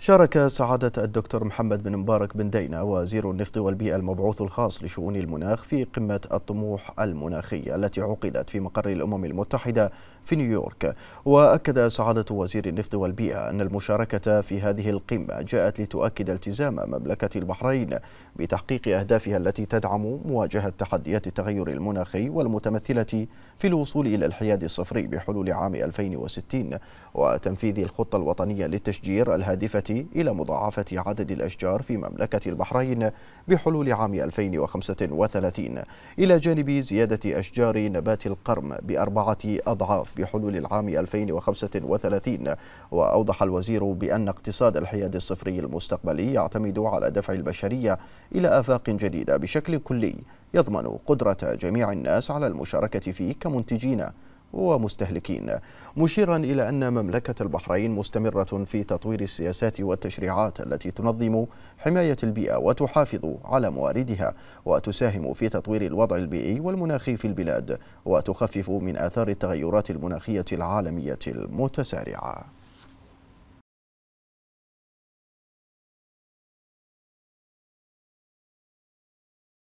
شارك سعادة الدكتور محمد بن مبارك بن دينا وزير النفط والبيئة المبعوث الخاص لشؤون المناخ في قمة الطموح المناخية التي عقدت في مقر الأمم المتحدة في نيويورك وأكد سعادة وزير النفط والبيئة أن المشاركة في هذه القمة جاءت لتؤكد التزام مملكة البحرين بتحقيق أهدافها التي تدعم مواجهة تحديات التغير المناخي والمتمثلة في الوصول إلى الحياد الصفري بحلول عام 2060 وتنفيذ الخطة الوطنية للتشجير الهادفة إلى مضاعفة عدد الأشجار في مملكة البحرين بحلول عام 2035 إلى جانب زيادة أشجار نبات القرم بأربعة أضعاف بحلول العام 2035 وأوضح الوزير بأن اقتصاد الحياد الصفري المستقبلي يعتمد على دفع البشرية إلى آفاق جديدة بشكل كلي يضمن قدرة جميع الناس على المشاركة فيه كمنتجين ومستهلكين مشيرا إلى أن مملكة البحرين مستمرة في تطوير السياسات والتشريعات التي تنظم حماية البيئة وتحافظ على مواردها وتساهم في تطوير الوضع البيئي والمناخي في البلاد وتخفف من آثار التغيرات المناخية العالمية المتسارعة